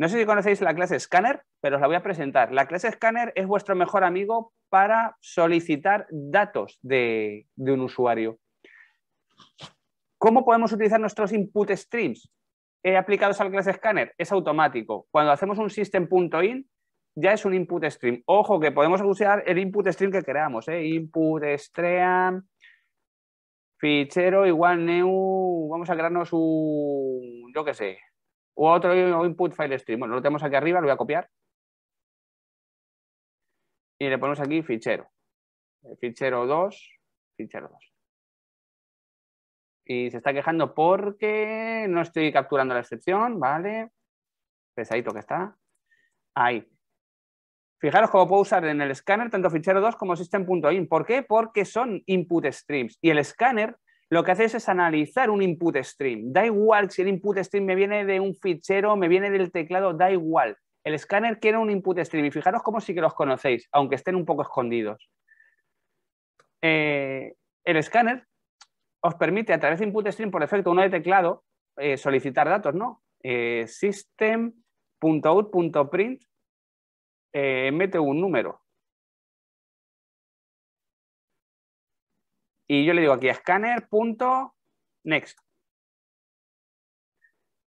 No sé si conocéis la clase Scanner, pero os la voy a presentar. La clase Scanner es vuestro mejor amigo para solicitar datos de, un usuario. ¿Cómo podemos utilizar nuestros input streams He aplicados al clase Scanner? Es automático. Cuando hacemos un system.in, ya es un input stream. Ojo, que podemos usar el input stream que creamos. ¿eh? Input stream, fichero igual new. Vamos a crearnos un, yo qué sé, o otro input file stream. Bueno, lo tenemos aquí arriba, lo voy a copiar. Y le ponemos aquí fichero. Fichero 2, fichero 2. Y se está quejando porque no estoy capturando la excepción, ¿vale? Pesadito que está. Ahí. Fijaros cómo puedo usar en el escáner tanto fichero 2 como system.in. ¿Por qué? Porque son input streams. Y el escáner lo que hacéis es analizar un input stream. Da igual si el input stream me viene de un fichero, me viene del teclado, da igual. El escáner quiere un input stream y fijaros cómo sí que los conocéis, aunque estén un poco escondidos. Eh, el escáner os permite a través de input stream, por defecto, uno de teclado, eh, solicitar datos, ¿no? Eh, system.out.print mete un número Y yo le digo aquí, scanner.next.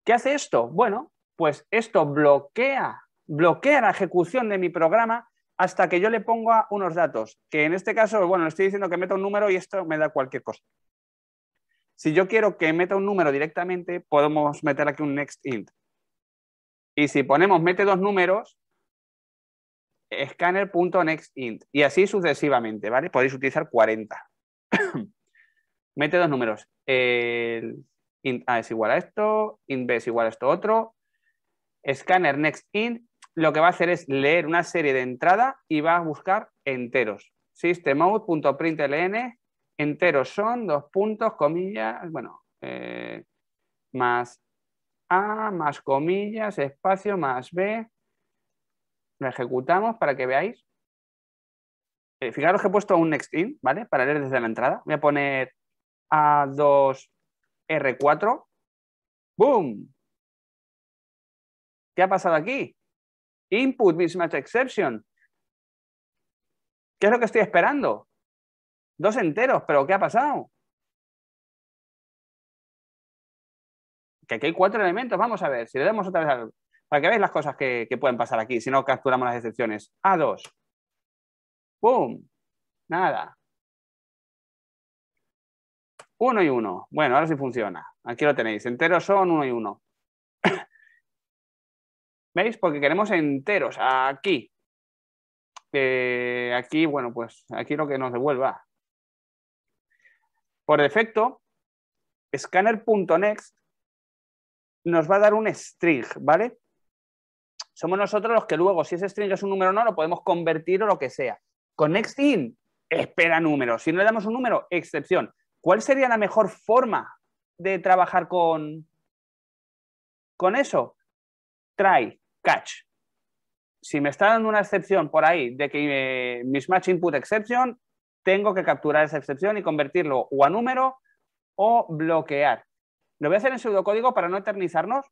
¿Qué hace esto? Bueno, pues esto bloquea, bloquea la ejecución de mi programa hasta que yo le ponga unos datos, que en este caso, bueno, le estoy diciendo que meta un número y esto me da cualquier cosa. Si yo quiero que meta un número directamente, podemos meter aquí un next int. Y si ponemos mete dos números, int Y así sucesivamente, ¿vale? Podéis utilizar 40. mete dos números. int A es igual a esto, int B es igual a esto otro. Scanner next int lo que va a hacer es leer una serie de entrada y va a buscar enteros. Systemout.println enteros son dos puntos, comillas, bueno, eh, más A, más comillas, espacio, más B. Lo ejecutamos para que veáis. Eh, fijaros que he puesto un next in, ¿vale? Para leer desde la entrada. Voy a poner A2R4. ¡Boom! ¿Qué ha pasado aquí? Input mismatch exception. ¿Qué es lo que estoy esperando? Dos enteros, pero ¿qué ha pasado? Que aquí hay cuatro elementos. Vamos a ver, si le damos otra vez al... Para que veáis las cosas que, que pueden pasar aquí, si no capturamos las excepciones. A2, ¡Pum! Nada. Uno y uno. Bueno, ahora sí funciona. Aquí lo tenéis. Enteros son uno y uno. ¿Veis? Porque queremos enteros. Aquí. aquí, bueno, pues aquí lo que nos devuelva. Por defecto, scanner.next nos va a dar un string, ¿vale? Somos nosotros los que luego, si ese string es un número no, lo podemos convertir o lo que sea. Con Nextin, espera números. Si no le damos un número, excepción. ¿Cuál sería la mejor forma de trabajar con, con eso? Try, catch. Si me está dando una excepción por ahí de que eh, mismatch input exception, tengo que capturar esa excepción y convertirlo o a número o bloquear. Lo voy a hacer en pseudocódigo para no eternizarnos,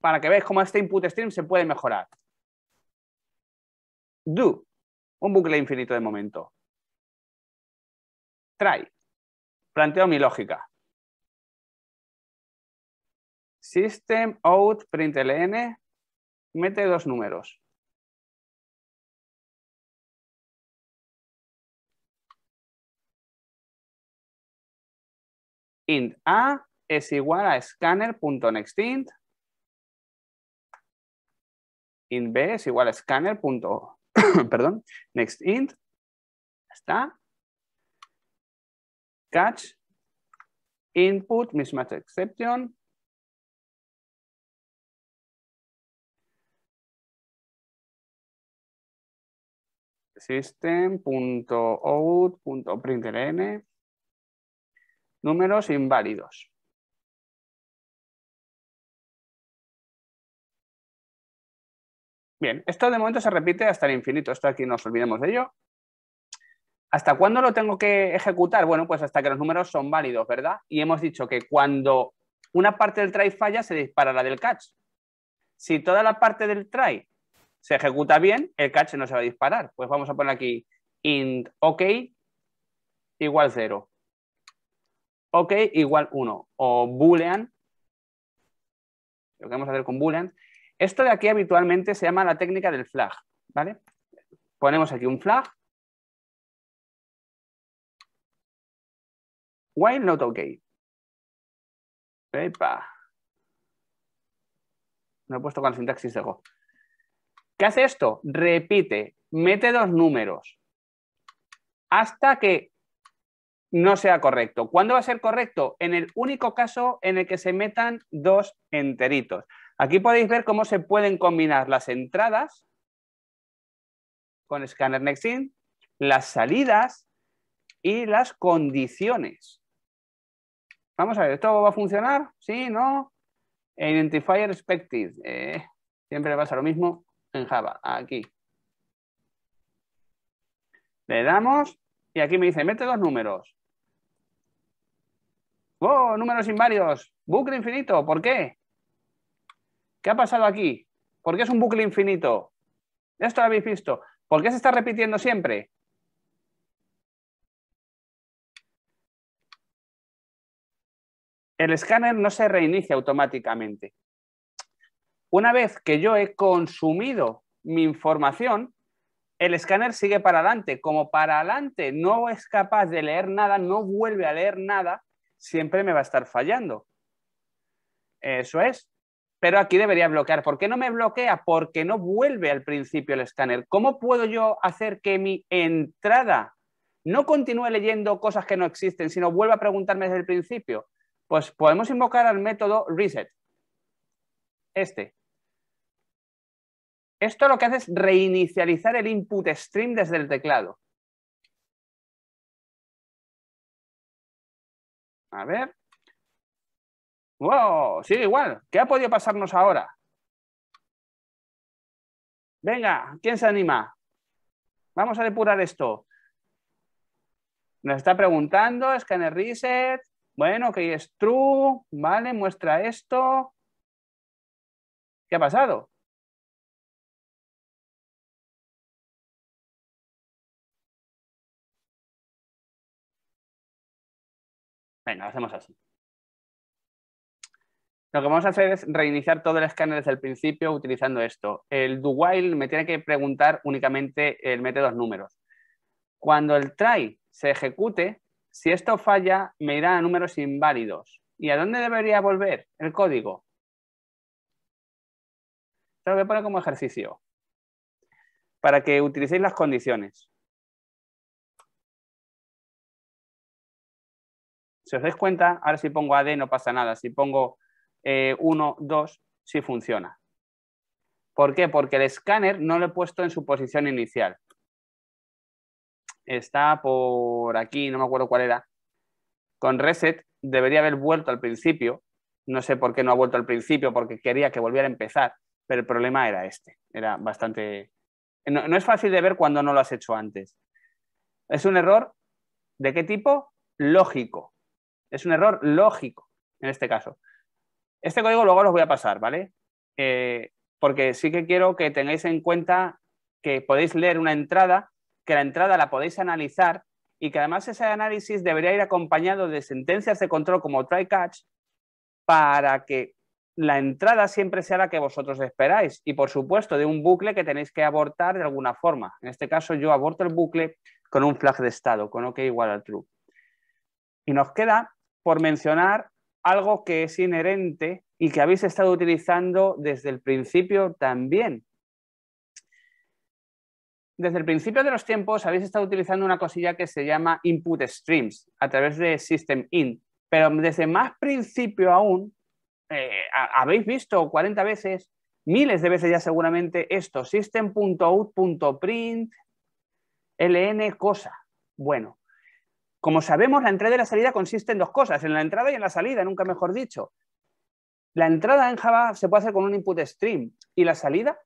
para que veáis cómo este input stream se puede mejorar do, un bucle infinito de momento. Try. Planteo mi lógica. System out mete dos números. int a es igual a scanner.nextint. int b es igual a scanner.nextint. perdón, next int, está, catch, input, mismatch exception, system.out.println números inválidos. Bien, esto de momento se repite hasta el infinito, esto aquí nos olvidemos de ello. ¿Hasta cuándo lo tengo que ejecutar? Bueno, pues hasta que los números son válidos, ¿verdad? Y hemos dicho que cuando una parte del try falla, se dispara la del catch. Si toda la parte del try se ejecuta bien, el catch no se va a disparar. Pues vamos a poner aquí int ok igual 0. Ok igual 1. O boolean. Lo que vamos a hacer con boolean esto de aquí habitualmente se llama la técnica del flag, ¿vale? Ponemos aquí un flag. While not okay. Epa. Me he puesto con sintaxis de Go. ¿Qué hace esto? Repite, mete dos números hasta que no sea correcto. ¿Cuándo va a ser correcto? En el único caso en el que se metan dos enteritos. Aquí podéis ver cómo se pueden combinar las entradas con Scanner Nextin, las salidas y las condiciones. Vamos a ver, ¿esto va a funcionar? ¿Sí? ¿No? Identifier expected. Eh, siempre pasa lo mismo en Java, aquí. Le damos y aquí me dice, mete dos números. ¡Oh, números invarios! Bucle infinito, ¿por qué? ¿Qué ha pasado aquí? ¿Por qué es un bucle infinito? Esto lo habéis visto. ¿Por qué se está repitiendo siempre? El escáner no se reinicia automáticamente. Una vez que yo he consumido mi información, el escáner sigue para adelante. Como para adelante no es capaz de leer nada, no vuelve a leer nada, siempre me va a estar fallando. Eso es, pero aquí debería bloquear. ¿Por qué no me bloquea? Porque no vuelve al principio el escáner. ¿Cómo puedo yo hacer que mi entrada no continúe leyendo cosas que no existen, sino vuelva a preguntarme desde el principio? Pues podemos invocar al método reset. Este. Esto lo que hace es reinicializar el input stream desde el teclado. A ver, Wow, sigue igual. ¿Qué ha podido pasarnos ahora? Venga, ¿quién se anima? Vamos a depurar esto. Nos está preguntando, scanner reset. Bueno, que es true, ¿vale? Muestra esto. ¿Qué ha pasado? Venga, hacemos así. Lo que vamos a hacer es reiniciar todo el escáner desde el principio utilizando esto. El do while me tiene que preguntar únicamente el método números. Cuando el try se ejecute, si esto falla, me irá a números inválidos. ¿Y a dónde debería volver el código? Esto lo voy a poner como ejercicio para que utilicéis las condiciones. Si os dais cuenta, ahora si pongo AD no pasa nada. Si pongo 1, 2 si funciona. ¿Por qué? Porque el escáner no lo he puesto en su posición inicial. Está por aquí, no me acuerdo cuál era. Con reset debería haber vuelto al principio. No sé por qué no ha vuelto al principio, porque quería que volviera a empezar, pero el problema era este. Era bastante... No, no es fácil de ver cuando no lo has hecho antes. Es un error de qué tipo? Lógico. Es un error lógico en este caso. Este código luego los voy a pasar, ¿vale? Eh, porque sí que quiero que tengáis en cuenta que podéis leer una entrada, que la entrada la podéis analizar y que además ese análisis debería ir acompañado de sentencias de control como try catch para que la entrada siempre sea la que vosotros esperáis y por supuesto de un bucle que tenéis que abortar de alguna forma. En este caso yo aborto el bucle con un flag de estado, con OK igual al true. Y nos queda por mencionar algo que es inherente y que habéis estado utilizando desde el principio también. Desde el principio de los tiempos habéis estado utilizando una cosilla que se llama input streams a través de system pero desde más principio aún eh, habéis visto 40 veces, miles de veces ya seguramente esto, system.out.print, ln cosa. Bueno, como sabemos, la entrada y la salida consisten en dos cosas, en la entrada y en la salida, nunca mejor dicho. La entrada en Java se puede hacer con un input stream y la salida